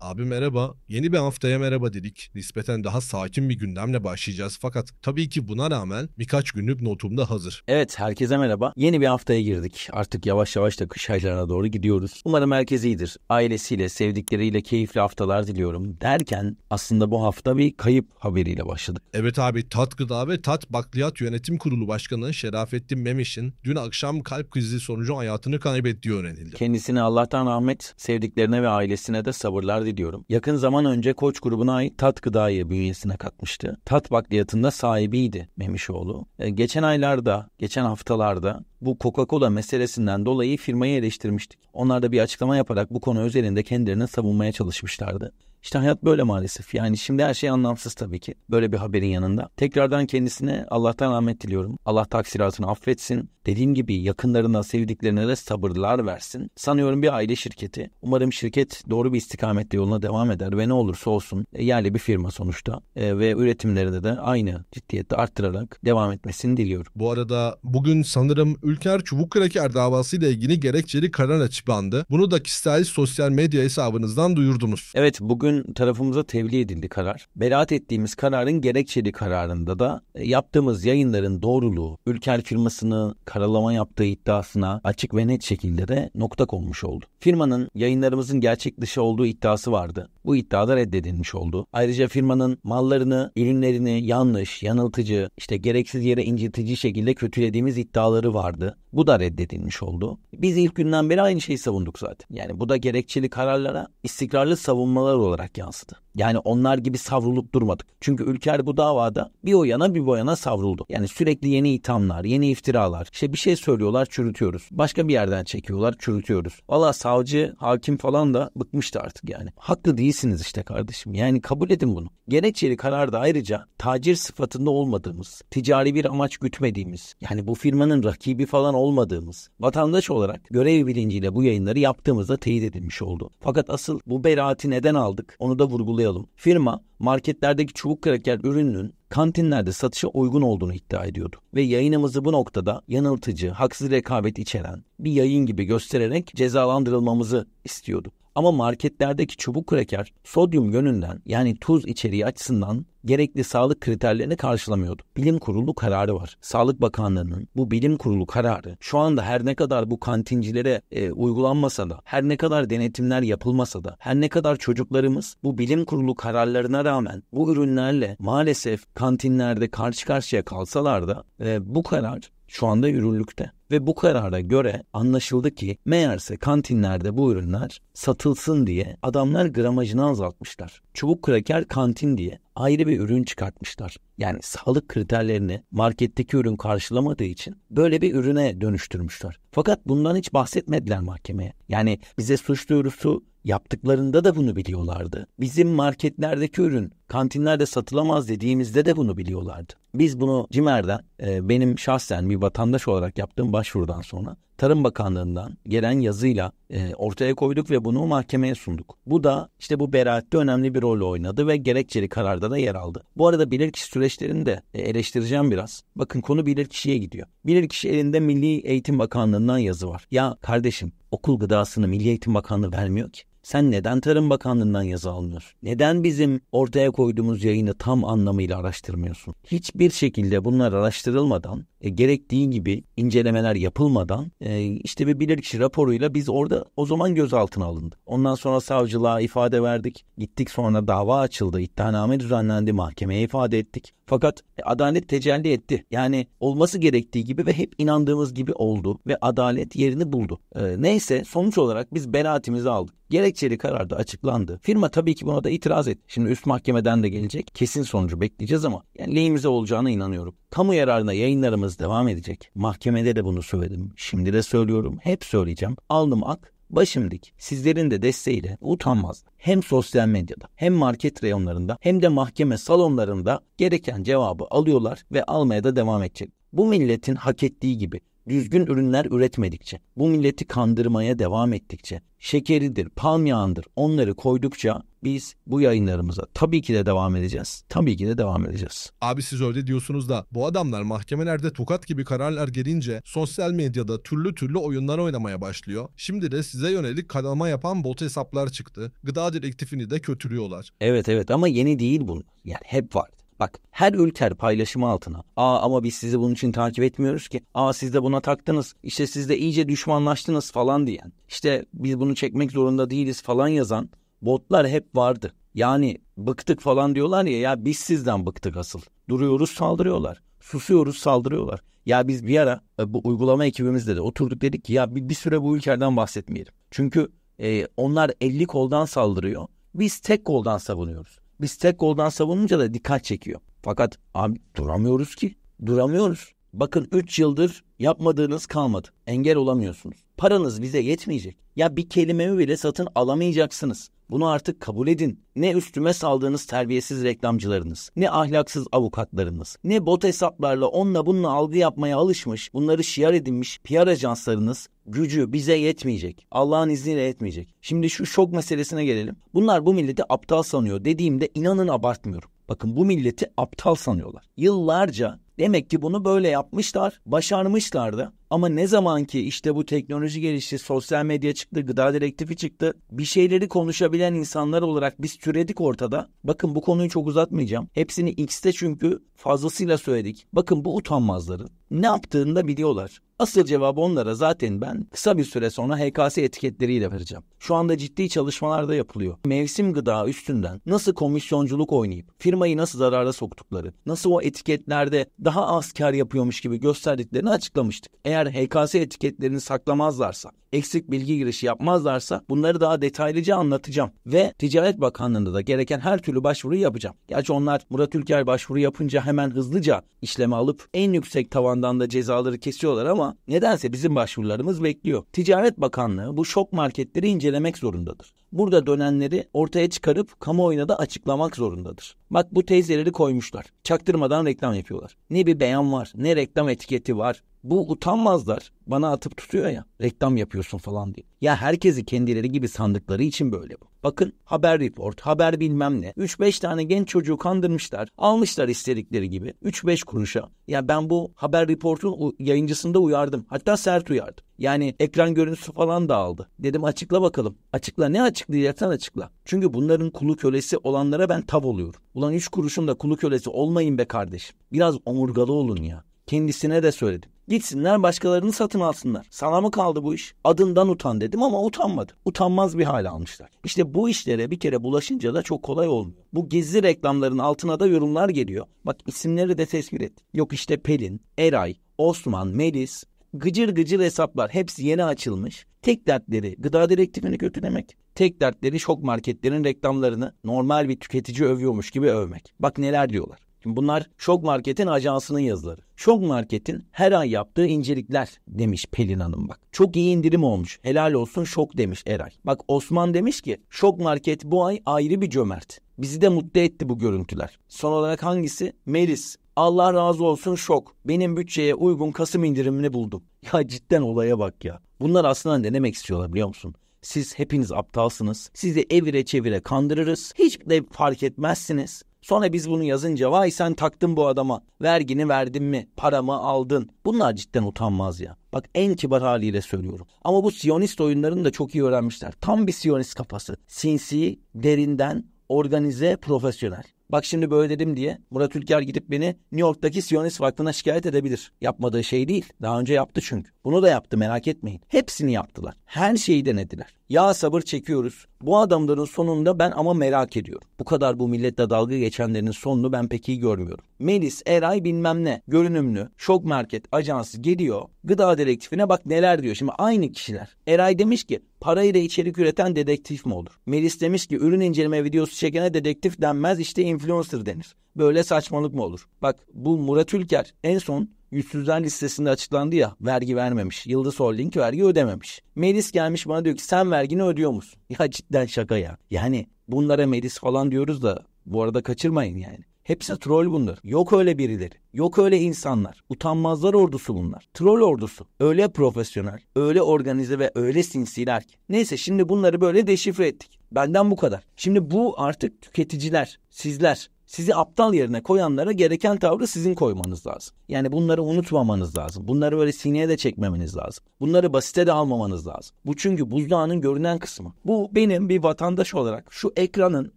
Abi merhaba. Yeni bir haftaya merhaba dedik. Nispeten daha sakin bir gündemle başlayacağız fakat tabii ki buna rağmen birkaç günlük notum da hazır. Evet herkese merhaba. Yeni bir haftaya girdik. Artık yavaş yavaş da kış aylarına doğru gidiyoruz. Umarım herkes iyidir. Ailesiyle, sevdikleriyle keyifli haftalar diliyorum derken aslında bu hafta bir kayıp haberiyle başladık. Evet abi Tat Gıda ve Tat Bakliyat Yönetim Kurulu Başkanı Şerafettin Memiş'in dün akşam kalp krizi sonucu hayatını kaybettiği öğrenildi. Kendisine Allah'tan rahmet, sevdiklerine ve ailesine de sabırlar dikkat ediyorum. Yakın zaman önce Koç grubuna ait Tat Gıda'yı bünyesine katmıştı. Tat bakliyatında sahibiydi Memişoğlu. E, geçen aylarda, geçen haftalarda bu Coca-Cola meselesinden dolayı firmayı eleştirmiştik. Onlar da bir açıklama yaparak bu konu özelinde kendilerini savunmaya çalışmışlardı. İşte hayat böyle maalesef. Yani şimdi her şey anlamsız tabii ki. Böyle bir haberin yanında. Tekrardan kendisine Allah'tan rahmet diliyorum. Allah taksiratını affetsin. Dediğim gibi yakınlarına, sevdiklerine de sabırlar versin. Sanıyorum bir aile şirketi. Umarım şirket doğru bir istikamette yoluna devam eder ve ne olursa olsun e, yerli bir firma sonuçta e, ve üretimlerinde de aynı ciddiyette arttırarak devam etmesini diliyorum. Bu arada bugün sanırım Ülker Çubuk Kraker davasıyla ilgili gerekçeli karar açıklandı. Bunu da kişisel sosyal medya hesabınızdan duyurdunuz. Evet bugün tarafımıza tebliğ edildi karar. Beraat ettiğimiz kararın gerekçeli kararında da e, yaptığımız yayınların doğruluğu, Ülker firmasını, karalama yaptığı iddiasına açık ve net şekilde de nokta konmuş oldu. Firmanın yayınlarımızın gerçek dışı olduğu iddiası vardı. Bu iddiada reddedilmiş oldu. Ayrıca firmanın mallarını, ürünlerini yanlış, yanıltıcı, işte gereksiz yere incitici şekilde kötülediğimiz iddiaları vardı. Bu da reddedilmiş oldu. Biz ilk günden beri aynı şeyi savunduk zaten. Yani bu da gerekçeli kararlara istikrarlı savunmalar olarak yansıdı. Yani onlar gibi savrulup durmadık. Çünkü Ülker bu davada bir o yana bir bu yana savruldu. Yani sürekli yeni ithamlar, yeni iftiralar, işte işte bir şey söylüyorlar çürütüyoruz. Başka bir yerden çekiyorlar çürütüyoruz. Valla savcı, hakim falan da bıkmıştı artık yani. Haklı değilsiniz işte kardeşim. Yani kabul edin bunu. Gerekçeli kararda ayrıca tacir sıfatında olmadığımız, ticari bir amaç gütmediğimiz, yani bu firmanın rakibi falan olmadığımız, vatandaş olarak görev bilinciyle bu yayınları yaptığımızda teyit edilmiş oldu. Fakat asıl bu beraati neden aldık onu da vurgulayalım. Firma marketlerdeki çubuk kraker ürününün kantinlerde satışa uygun olduğunu iddia ediyordu. Ve yayınımızı bu noktada yanıltıcı, haksız rekabet içeren bir yayın gibi göstererek cezalandırılmamızı istiyordu. Ama marketlerdeki çubuk kreker sodyum yönünden yani tuz içeriği açısından gerekli sağlık kriterlerini karşılamıyordu. Bilim kurulu kararı var. Sağlık Bakanlığı'nın bu bilim kurulu kararı şu anda her ne kadar bu kantincilere e, uygulanmasa da, her ne kadar denetimler yapılmasa da, her ne kadar çocuklarımız bu bilim kurulu kararlarına rağmen bu ürünlerle maalesef kantinlerde karşı karşıya kalsalar da e, bu karar şu anda yürürlükte. Ve bu karara göre anlaşıldı ki meğerse kantinlerde bu ürünler satılsın diye adamlar gramajını azaltmışlar. Çubuk kraker kantin diye ayrı bir ürün çıkartmışlar. Yani sağlık kriterlerini marketteki ürün karşılamadığı için böyle bir ürüne dönüştürmüşler. Fakat bundan hiç bahsetmediler mahkemeye. Yani bize suç duyurusu yaptıklarında da bunu biliyorlardı. Bizim marketlerdeki ürün kantinlerde satılamaz dediğimizde de bunu biliyorlardı. Biz bunu CİMER'den e, benim şahsen bir vatandaş olarak yaptığım başvurudan sonra Tarım Bakanlığı'ndan gelen yazıyla e, ortaya koyduk ve bunu mahkemeye sunduk. Bu da işte bu beraatte önemli bir rol oynadı ve gerekçeli kararda da yer aldı. Bu arada bilirkişi süreçlerini de e, eleştireceğim biraz. Bakın konu bilirkişiye gidiyor. Bilirkişi elinde Milli Eğitim Bakanlığı'ndan yazı var. Ya kardeşim okul gıdasını Milli Eğitim Bakanlığı vermiyor ki. Sen neden Tarım Bakanlığı'ndan yazı almıyor? Neden bizim ortaya koyduğumuz yayını tam anlamıyla araştırmıyorsun? Hiçbir şekilde bunlar araştırılmadan, e, gerektiği gibi incelemeler yapılmadan e, işte bir bilirkişi raporuyla biz orada o zaman gözaltına alındı. Ondan sonra savcılığa ifade verdik. Gittik sonra dava açıldı. İddianame düzenlendi. Mahkemeye ifade ettik. Fakat adalet tecelli etti. Yani olması gerektiği gibi ve hep inandığımız gibi oldu ve adalet yerini buldu. E, neyse sonuç olarak biz beraatimizi aldık. Gerekçeli karar da açıklandı. Firma tabii ki buna da itiraz etti. Şimdi üst mahkemeden de gelecek. Kesin sonucu bekleyeceğiz ama yani lehimize olacağına inanıyorum. Kamu yararına yayınlarımız devam edecek. Mahkemede de bunu söyledim. Şimdi de söylüyorum. Hep söyleyeceğim. Aldım ak, Başım dik. Sizlerin de desteğiyle utanmaz hem sosyal medyada hem market reyonlarında hem de mahkeme salonlarında gereken cevabı alıyorlar ve almaya da devam edecek. Bu milletin hak ettiği gibi düzgün ürünler üretmedikçe, bu milleti kandırmaya devam ettikçe, şekeridir, palmiyandır. onları koydukça biz bu yayınlarımıza tabii ki de devam edeceğiz. Tabii ki de devam edeceğiz. Abi siz öyle diyorsunuz da bu adamlar mahkemelerde tokat gibi kararlar gelince sosyal medyada türlü türlü oyunlar oynamaya başlıyor. Şimdi de size yönelik kanalama yapan bot hesaplar çıktı. Gıda direktifini de kötülüyorlar. Evet evet ama yeni değil bu. Yani hep vardı. Bak her ülker paylaşımı altına. Aa ama biz sizi bunun için takip etmiyoruz ki. Aa siz de buna taktınız. İşte siz de iyice düşmanlaştınız falan diyen. İşte biz bunu çekmek zorunda değiliz falan yazan botlar hep vardı. Yani bıktık falan diyorlar ya ya biz sizden bıktık asıl. Duruyoruz saldırıyorlar. Susuyoruz saldırıyorlar. Ya biz bir ara e, bu uygulama ekibimizle de oturduk dedik ki ya bir, bir süre bu ülkeden bahsetmeyelim. Çünkü e, onlar 50 koldan saldırıyor. Biz tek koldan savunuyoruz. Biz tek goldan savununca da dikkat çekiyor. Fakat abi duramıyoruz ki. Duramıyoruz. Bakın 3 yıldır yapmadığınız kalmadı. Engel olamıyorsunuz. Paranız bize yetmeyecek. Ya bir kelimemi bile satın alamayacaksınız. Bunu artık kabul edin. Ne üstüme saldığınız terbiyesiz reklamcılarınız, ne ahlaksız avukatlarınız, ne bot hesaplarla onunla bununla algı yapmaya alışmış, bunları şiar edinmiş PR ajanslarınız gücü bize yetmeyecek. Allah'ın izniyle yetmeyecek. Şimdi şu şok meselesine gelelim. Bunlar bu milleti aptal sanıyor dediğimde inanın abartmıyorum. Bakın bu milleti aptal sanıyorlar. Yıllarca demek ki bunu böyle yapmışlar, başarmışlardı. Ama ne zaman ki işte bu teknoloji gelişti, sosyal medya çıktı, gıda direktifi çıktı. Bir şeyleri konuşabilen insanlar olarak biz türedik ortada. Bakın bu konuyu çok uzatmayacağım. Hepsini X'te çünkü fazlasıyla söyledik. Bakın bu utanmazların ne yaptığını da biliyorlar. Asıl cevabı onlara zaten ben kısa bir süre sonra HKS etiketleriyle vereceğim. Şu anda ciddi çalışmalar da yapılıyor. Mevsim gıda üstünden nasıl komisyonculuk oynayıp firmayı nasıl zarara soktukları, nasıl o etiketlerde daha az kar yapıyormuş gibi gösterdiklerini açıklamıştık. Eğer eğer HKS etiketlerini saklamazlarsa, eksik bilgi girişi yapmazlarsa bunları daha detaylıca anlatacağım. Ve Ticaret Bakanlığı'nda da gereken her türlü başvuru yapacağım. Gerçi onlar Murat Ülker başvuru yapınca hemen hızlıca işleme alıp en yüksek tavandan da cezaları kesiyorlar ama nedense bizim başvurularımız bekliyor. Ticaret Bakanlığı bu şok marketleri incelemek zorundadır burada dönenleri ortaya çıkarıp kamuoyuna da açıklamak zorundadır. Bak bu teyzeleri koymuşlar. Çaktırmadan reklam yapıyorlar. Ne bir beyan var, ne reklam etiketi var. Bu utanmazlar bana atıp tutuyor ya reklam yapıyorsun falan diye. Ya herkesi kendileri gibi sandıkları için böyle bu. Bakın haber report, haber bilmem ne. 3-5 tane genç çocuğu kandırmışlar. Almışlar istedikleri gibi. 3-5 kuruşa. Ya ben bu haber reportun yayıncısında uyardım. Hatta sert uyardım. Yani ekran görüntüsü falan da aldı. Dedim açıkla bakalım. Açıkla ne açıklayacaksan açıkla. Çünkü bunların kulu kölesi olanlara ben tav oluyorum. Ulan 3 kuruşun da kulu kölesi olmayın be kardeşim. Biraz omurgalı olun ya. Kendisine de söyledim. Gitsinler başkalarını satın alsınlar. Sana mı kaldı bu iş? Adından utan dedim ama utanmadı. Utanmaz bir hale almışlar. İşte bu işlere bir kere bulaşınca da çok kolay olmuyor. Bu gizli reklamların altına da yorumlar geliyor. Bak isimleri de tespit et. Yok işte Pelin, Eray, Osman, Melis, gıcır gıcır hesaplar hepsi yeni açılmış. Tek dertleri gıda direktifini kötülemek. Tek dertleri şok marketlerin reklamlarını normal bir tüketici övüyormuş gibi övmek. Bak neler diyorlar bunlar Şok Market'in ajansının yazıları. Şok Market'in her ay yaptığı incelikler demiş Pelin Hanım bak. Çok iyi indirim olmuş. Helal olsun Şok demiş Eray. Bak Osman demiş ki Şok Market bu ay ayrı bir cömert. Bizi de mutlu etti bu görüntüler. Son olarak hangisi? Melis. Allah razı olsun şok. Benim bütçeye uygun Kasım indirimini buldum. Ya cidden olaya bak ya. Bunlar aslında ne demek istiyorlar biliyor musun? Siz hepiniz aptalsınız. Sizi evire çevire kandırırız. Hiç de fark etmezsiniz. Sonra biz bunu yazınca vay sen taktın bu adama. Vergini verdin mi? Paramı aldın. Bunlar cidden utanmaz ya. Bak en kibar haliyle söylüyorum. Ama bu Siyonist oyunlarını da çok iyi öğrenmişler. Tam bir Siyonist kafası. Sinsi, derinden, organize, profesyonel. Bak şimdi böyle dedim diye Murat Ülker gidip beni New York'taki Siyonist Vakfı'na şikayet edebilir. Yapmadığı şey değil. Daha önce yaptı çünkü. Bunu da yaptı merak etmeyin. Hepsini yaptılar. Her şeyi denediler. Ya sabır çekiyoruz. Bu adamların sonunda ben ama merak ediyorum. Bu kadar bu milletle dalga geçenlerin sonunu ben pek iyi görmüyorum. Melis, Eray bilmem ne, görünümlü, şok market, ajansı geliyor. Gıda direktifine bak neler diyor. Şimdi aynı kişiler. Eray demiş ki parayla içerik üreten dedektif mi olur? Melis demiş ki ürün inceleme videosu çekene dedektif denmez işte influencer denir. Böyle saçmalık mı olur? Bak bu Murat Ülker en son yüzsüzler listesinde açıklandı ya vergi vermemiş. Yıldız Holding vergi ödememiş. Melis gelmiş bana diyor ki sen vergini ödüyor musun? Ya cidden şaka ya. Yani bunlara Melis falan diyoruz da bu arada kaçırmayın yani. Hepsi troll bunlar. Yok öyle birileri. Yok öyle insanlar. Utanmazlar ordusu bunlar. Troll ordusu. Öyle profesyonel, öyle organize ve öyle sinsiler ki. Neyse şimdi bunları böyle deşifre ettik. Benden bu kadar. Şimdi bu artık tüketiciler, sizler, sizi aptal yerine koyanlara gereken tavrı sizin koymanız lazım. Yani bunları unutmamanız lazım. Bunları böyle sineye de çekmemeniz lazım. Bunları basite de almamanız lazım. Bu çünkü buzdağının görünen kısmı. Bu benim bir vatandaş olarak şu ekranın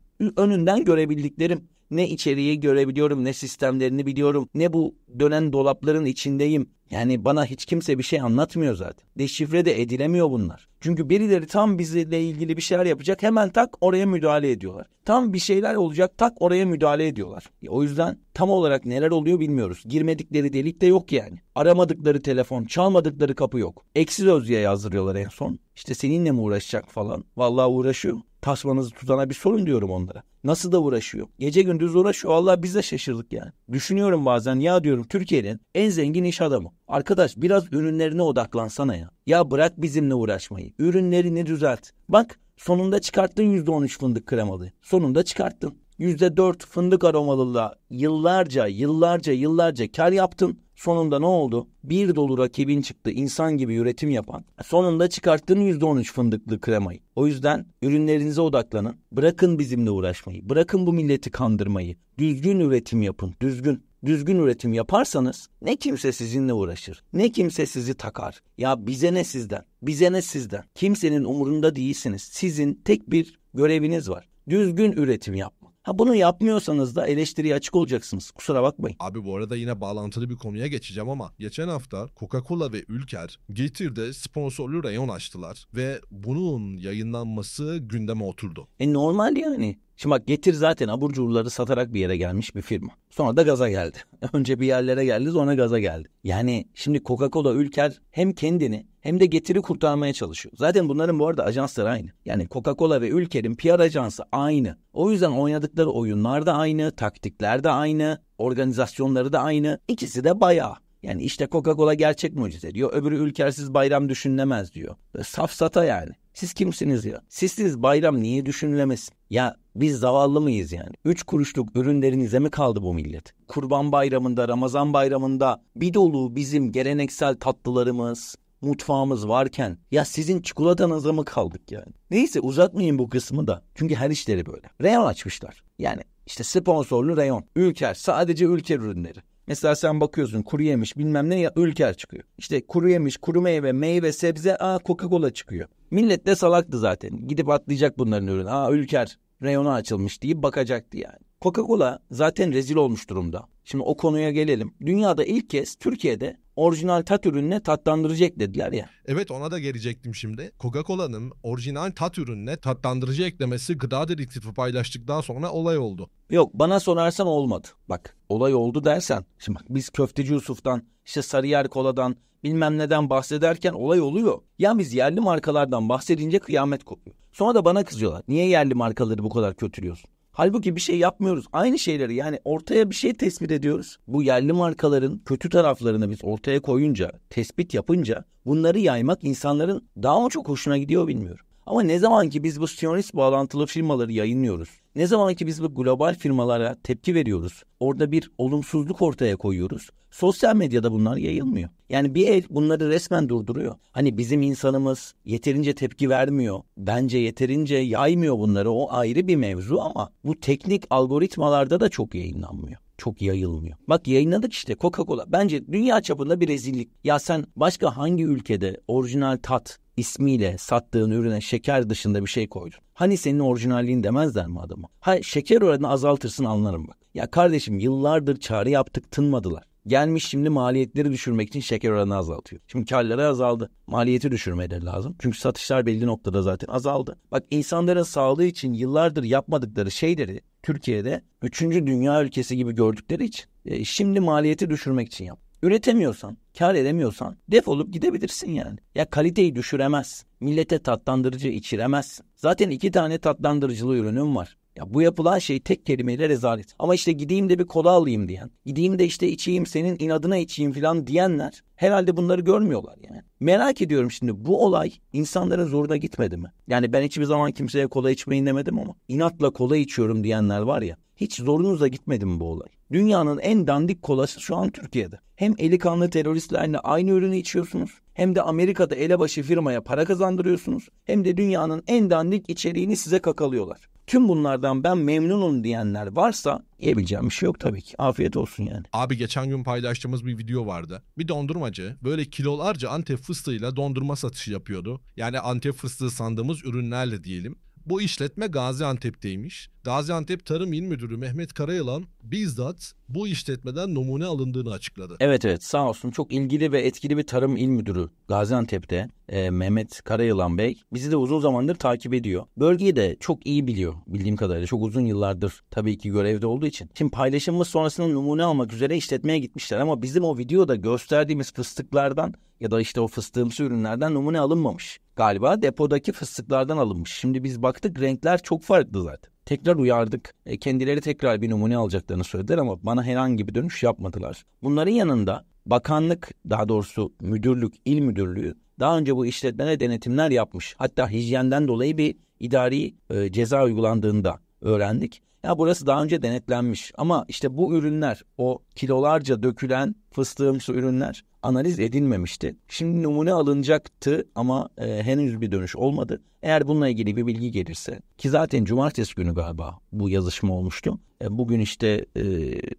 önünden görebildiklerim ne içeriği görebiliyorum ne sistemlerini biliyorum ne bu dönen dolapların içindeyim. Yani bana hiç kimse bir şey anlatmıyor zaten. Deşifre de edilemiyor bunlar. Çünkü birileri tam bizle ilgili bir şeyler yapacak hemen tak oraya müdahale ediyorlar. Tam bir şeyler olacak tak oraya müdahale ediyorlar. Ya e, o yüzden tam olarak neler oluyor bilmiyoruz. Girmedikleri delik de yok yani. Aramadıkları telefon, çalmadıkları kapı yok. Eksiz özlüğe yazdırıyorlar en son. İşte seninle mi uğraşacak falan. Vallahi uğraşıyor. Tasmanızı tutana bir sorun diyorum onlara. Nasıl da uğraşıyor. Gece gündüz uğraşıyor. Allah biz de şaşırdık yani. Düşünüyorum bazen ya diyorum Türkiye'nin en zengin iş adamı. Arkadaş biraz ürünlerine odaklansana ya. Ya bırak bizimle uğraşmayı. Ürünlerini düzelt. Bak sonunda çıkarttın %13 fındık kremalı. Sonunda çıkarttın. %4 fındık aromalıyla yıllarca yıllarca yıllarca kar yaptın. Sonunda ne oldu? Bir dolu rakibin çıktı insan gibi üretim yapan. Sonunda çıkarttın %13 fındıklı kremayı. O yüzden ürünlerinize odaklanın. Bırakın bizimle uğraşmayı. Bırakın bu milleti kandırmayı. Düzgün üretim yapın. Düzgün düzgün üretim yaparsanız ne kimse sizinle uğraşır. Ne kimse sizi takar. Ya bize ne sizden? Bize ne sizden? Kimsenin umurunda değilsiniz. Sizin tek bir göreviniz var. Düzgün üretim yapmak. Ha bunu yapmıyorsanız da eleştiriye açık olacaksınız. Kusura bakmayın. Abi bu arada yine bağlantılı bir konuya geçeceğim ama geçen hafta Coca-Cola ve Ülker Getir'de sponsorlu rayon açtılar ve bunun yayınlanması gündeme oturdu. E normal yani. Şimdi bak Getir zaten abur cuburları satarak bir yere gelmiş bir firma. Sonra da gaza geldi. Önce bir yerlere geldi sonra gaza geldi. Yani şimdi Coca-Cola Ülker hem kendini hem de Getir'i kurtarmaya çalışıyor. Zaten bunların bu arada ajansları aynı. Yani Coca-Cola ve Ülker'in PR ajansı aynı. O yüzden oynadıkları oyunlar da aynı, taktikler de aynı, organizasyonları da aynı. İkisi de bayağı yani işte Coca-Cola gerçek mucize diyor. Öbürü ülkersiz bayram düşünülemez diyor. Safsata yani. Siz kimsiniz ya? Sizsiz bayram niye düşünülemesin? Ya biz zavallı mıyız yani? Üç kuruşluk ürünlerinize mi kaldı bu millet? Kurban bayramında, Ramazan bayramında bir dolu bizim geleneksel tatlılarımız, mutfağımız varken ya sizin çikolatanıza mı kaldık yani? Neyse uzatmayayım bu kısmı da. Çünkü her işleri böyle. Reyon açmışlar. Yani işte sponsorlu reyon. Ülker sadece ülker ürünleri. Mesela sen bakıyorsun kuru yemiş bilmem ne ya ülker çıkıyor. İşte kuru yemiş, kuru meyve, meyve, sebze aa Coca-Cola çıkıyor. Millet de salaktı zaten. Gidip atlayacak bunların ürünü. Aa ülker reyona açılmış deyip bakacaktı yani. Coca-Cola zaten rezil olmuş durumda. Şimdi o konuya gelelim. Dünyada ilk kez Türkiye'de orijinal tat ürününe tatlandıracak dediler ya. Evet ona da gelecektim şimdi. Coca-Cola'nın orijinal tat ürününe tatlandırıcı eklemesi gıda dedektifi paylaştıktan sonra olay oldu. Yok bana sorarsan olmadı. Bak olay oldu dersen. Şimdi bak biz Köfteci Yusuf'tan işte Sarıyer Kola'dan bilmem neden bahsederken olay oluyor. Ya biz yerli markalardan bahsedince kıyamet kopuyor. Sonra da bana kızıyorlar. Niye yerli markaları bu kadar kötülüyorsun? Halbuki bir şey yapmıyoruz. Aynı şeyleri yani ortaya bir şey tespit ediyoruz. Bu yerli markaların kötü taraflarını biz ortaya koyunca, tespit yapınca bunları yaymak insanların daha mı çok hoşuna gidiyor bilmiyorum. Ama ne zaman ki biz bu siyonist bağlantılı firmaları yayınlıyoruz, ne zaman ki biz bu global firmalara tepki veriyoruz, orada bir olumsuzluk ortaya koyuyoruz, sosyal medyada bunlar yayılmıyor. Yani bir el bunları resmen durduruyor. Hani bizim insanımız yeterince tepki vermiyor, bence yeterince yaymıyor bunları o ayrı bir mevzu ama bu teknik algoritmalarda da çok yayınlanmıyor çok yayılmıyor. Bak yayınladık işte Coca-Cola. Bence dünya çapında bir rezillik. Ya sen başka hangi ülkede orijinal tat ismiyle sattığın ürüne şeker dışında bir şey koydun. Hani senin orijinalliğin demezler mi adama? Ha şeker oranını azaltırsın anlarım bak. Ya kardeşim yıllardır çare yaptık tınmadılar. Gelmiş şimdi maliyetleri düşürmek için şeker oranını azaltıyor. Şimdi karları azaldı. Maliyeti düşürmeleri lazım. Çünkü satışlar belli noktada zaten azaldı. Bak insanların sağlığı için yıllardır yapmadıkları şeyleri Türkiye'de 3. dünya ülkesi gibi gördükleri için e, şimdi maliyeti düşürmek için yap. Üretemiyorsan, kar edemiyorsan defolup gidebilirsin yani. Ya kaliteyi düşüremez. Millete tatlandırıcı içiremez. Zaten iki tane tatlandırıcılı ürünüm var. Ya bu yapılan şey tek kelimeyle rezalet. Ama işte gideyim de bir kola alayım diyen, gideyim de işte içeyim senin inadına içeyim falan diyenler herhalde bunları görmüyorlar yani. Merak ediyorum şimdi bu olay insanların zoruna gitmedi mi? Yani ben hiçbir zaman kimseye kola içmeyin demedim ama inatla kola içiyorum diyenler var ya. Hiç zorunuza gitmedi mi bu olay? Dünyanın en dandik kolası şu an Türkiye'de. Hem eli kanlı teröristlerle aynı ürünü içiyorsunuz. Hem de Amerika'da elebaşı firmaya para kazandırıyorsunuz. Hem de dünyanın en dandik içeriğini size kakalıyorlar tüm bunlardan ben memnunum diyenler varsa yiyebileceğim bir şey yok tabii ki. Afiyet olsun yani. Abi geçen gün paylaştığımız bir video vardı. Bir dondurmacı böyle kilolarca Antep fıstığıyla dondurma satışı yapıyordu. Yani Antep fıstığı sandığımız ürünlerle diyelim. Bu işletme Gaziantep'teymiş. Gaziantep Tarım İl Müdürü Mehmet Karayalan bizzat bu işletmeden numune alındığını açıkladı. Evet evet sağ olsun çok ilgili ve etkili bir tarım il müdürü Gaziantep'te e, Mehmet Karayılan Bey bizi de uzun zamandır takip ediyor. Bölgeyi de çok iyi biliyor bildiğim kadarıyla çok uzun yıllardır tabii ki görevde olduğu için. Şimdi paylaşımımız sonrasında numune almak üzere işletmeye gitmişler ama bizim o videoda gösterdiğimiz fıstıklardan ya da işte o fıstığımsı ürünlerden numune alınmamış galiba depodaki fıstıklardan alınmış. Şimdi biz baktık renkler çok farklı zaten. Tekrar uyardık. E, kendileri tekrar bir numune alacaklarını söylediler ama bana herhangi bir dönüş yapmadılar. Bunların yanında bakanlık daha doğrusu müdürlük, il müdürlüğü daha önce bu işletmelere denetimler yapmış. Hatta hijyenden dolayı bir idari e, ceza uygulandığında öğrendik. Ya burası daha önce denetlenmiş ama işte bu ürünler o kilolarca dökülen fıstığımsı ürünler analiz edilmemişti. Şimdi numune alınacaktı ama e, henüz bir dönüş olmadı. Eğer bununla ilgili bir bilgi gelirse ki zaten cumartesi günü galiba bu yazışma olmuştu. E, bugün işte e,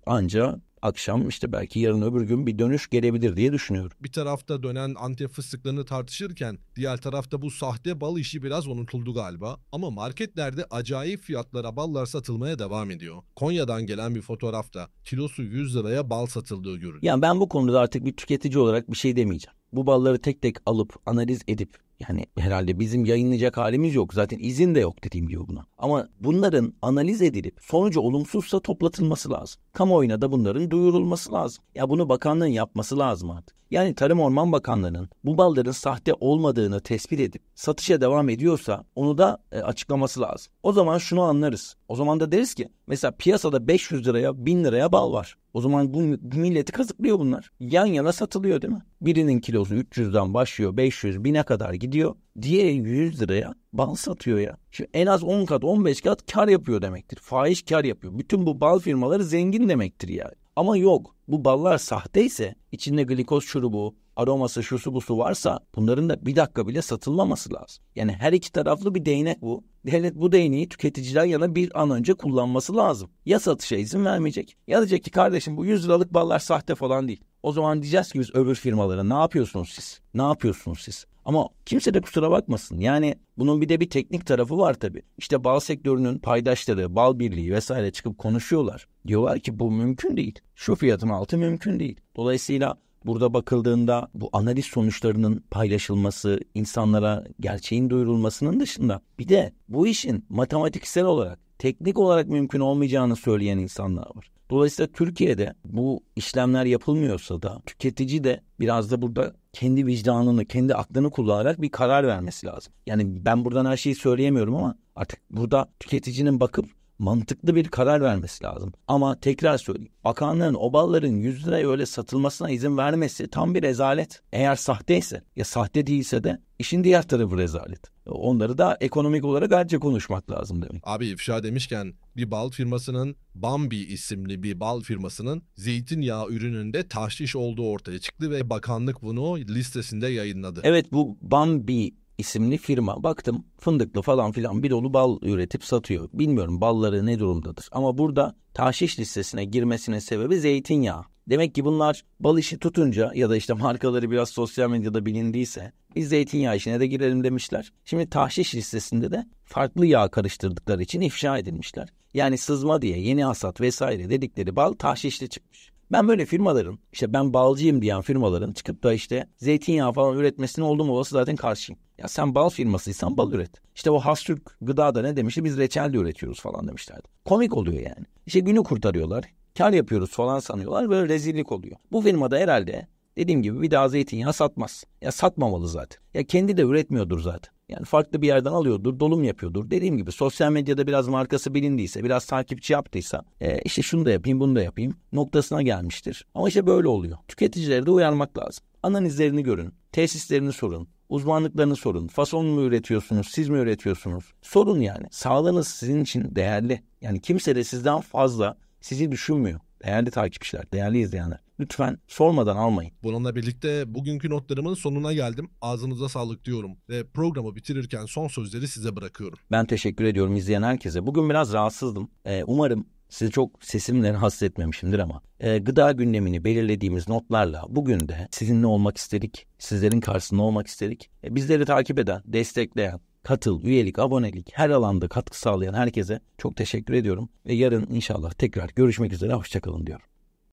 anca akşam işte belki yarın öbür gün bir dönüş gelebilir diye düşünüyorum. Bir tarafta dönen Antep fıstıklarını tartışırken diğer tarafta bu sahte bal işi biraz unutuldu galiba. Ama marketlerde acayip fiyatlara ballar satılmaya devam ediyor. Konya'dan gelen bir fotoğrafta kilosu 100 liraya bal satıldığı görülüyor. Yani ben bu konuda artık bir tüketici olarak bir şey demeyeceğim. Bu balları tek tek alıp analiz edip yani herhalde bizim yayınlayacak halimiz yok. Zaten izin de yok dediğim gibi buna. Ama bunların analiz edilip sonucu olumsuzsa toplatılması lazım. Kamuoyuna da bunların duyurulması lazım. Ya bunu bakanlığın yapması lazım artık. Yani Tarım Orman Bakanlığı'nın bu balların sahte olmadığını tespit edip satışa devam ediyorsa onu da e, açıklaması lazım. O zaman şunu anlarız. O zaman da deriz ki mesela piyasada 500 liraya 1000 liraya bal var. O zaman bu milleti kazıklıyor bunlar. Yan yana satılıyor değil mi? Birinin kilosu 300'den başlıyor 500 1000'e kadar gidiyor. Diğeri 100 liraya bal satıyor ya. Şimdi en az 10 kat 15 kat kar yapıyor demektir. Fahiş kar yapıyor. Bütün bu bal firmaları zengin demektir yani. Ama yok bu ballar sahteyse içinde glikoz şurubu, aroması, şusu busu varsa bunların da bir dakika bile satılmaması lazım. Yani her iki taraflı bir değnek bu devlet bu değneği tüketiciden yana bir an önce kullanması lazım. Ya satışa izin vermeyecek ya diyecek ki kardeşim bu 100 liralık ballar sahte falan değil. O zaman diyeceğiz ki biz öbür firmalara ne yapıyorsunuz siz? Ne yapıyorsunuz siz? Ama kimse de kusura bakmasın. Yani bunun bir de bir teknik tarafı var tabii. İşte bal sektörünün paydaşları, bal birliği vesaire çıkıp konuşuyorlar. Diyorlar ki bu mümkün değil. Şu fiyatın altı mümkün değil. Dolayısıyla Burada bakıldığında bu analiz sonuçlarının paylaşılması, insanlara gerçeğin duyurulmasının dışında bir de bu işin matematiksel olarak, teknik olarak mümkün olmayacağını söyleyen insanlar var. Dolayısıyla Türkiye'de bu işlemler yapılmıyorsa da tüketici de biraz da burada kendi vicdanını, kendi aklını kullanarak bir karar vermesi lazım. Yani ben buradan her şeyi söyleyemiyorum ama artık burada tüketicinin bakıp mantıklı bir karar vermesi lazım. Ama tekrar söyleyeyim. Bakanlığın obalların 100 liraya öyle satılmasına izin vermesi tam bir rezalet. Eğer sahteyse ya sahte değilse de işin diğer tarafı rezalet. Onları da ekonomik olarak ayrıca konuşmak lazım demek. Abi ifşa demişken bir bal firmasının Bambi isimli bir bal firmasının zeytinyağı ürününde tahşiş olduğu ortaya çıktı ve bakanlık bunu listesinde yayınladı. Evet bu Bambi isimli firma. Baktım fındıklı falan filan bir dolu bal üretip satıyor. Bilmiyorum balları ne durumdadır. Ama burada tahşiş listesine girmesine sebebi zeytinyağı. Demek ki bunlar bal işi tutunca ya da işte markaları biraz sosyal medyada bilindiyse biz zeytinyağı işine de girelim demişler. Şimdi tahşiş listesinde de farklı yağ karıştırdıkları için ifşa edilmişler. Yani sızma diye yeni hasat vesaire dedikleri bal tahşişli çıkmış. Ben böyle firmaların işte ben balcıyım diyen firmaların çıkıp da işte zeytinyağı falan üretmesini oldum olası zaten karşıyım. Ya sen bal firmasıysan bal üret. İşte o Hastürk gıda da ne demişti biz reçel de üretiyoruz falan demişlerdi. Komik oluyor yani. İşte günü kurtarıyorlar. Kar yapıyoruz falan sanıyorlar. Böyle rezillik oluyor. Bu firmada herhalde dediğim gibi bir daha zeytinyağı satmaz. Ya satmamalı zaten. Ya kendi de üretmiyordur zaten. Yani farklı bir yerden alıyordur, dolum yapıyordur. Dediğim gibi sosyal medyada biraz markası bilindiyse, biraz takipçi yaptıysa e, işte şunu da yapayım, bunu da yapayım noktasına gelmiştir. Ama işte böyle oluyor. Tüketicileri de uyarmak lazım. Analizlerini görün, tesislerini sorun, uzmanlıklarını sorun. Fason mu üretiyorsunuz, siz mi üretiyorsunuz? Sorun yani. Sağlığınız sizin için değerli. Yani kimse de sizden fazla sizi düşünmüyor değerli takipçiler, değerli izleyenler. Lütfen sormadan almayın. Bununla birlikte bugünkü notlarımın sonuna geldim. Ağzınıza sağlık diyorum ve programı bitirirken son sözleri size bırakıyorum. Ben teşekkür ediyorum izleyen herkese. Bugün biraz rahatsızdım. Ee, umarım sizi çok sesimle rahatsız etmemişimdir ama e, gıda gündemini belirlediğimiz notlarla bugün de sizinle olmak istedik. Sizlerin karşısında olmak istedik. E, bizleri takip eden, destekleyen, katıl, üyelik, abonelik her alanda katkı sağlayan herkese çok teşekkür ediyorum. Ve yarın inşallah tekrar görüşmek üzere. Hoşçakalın diyorum.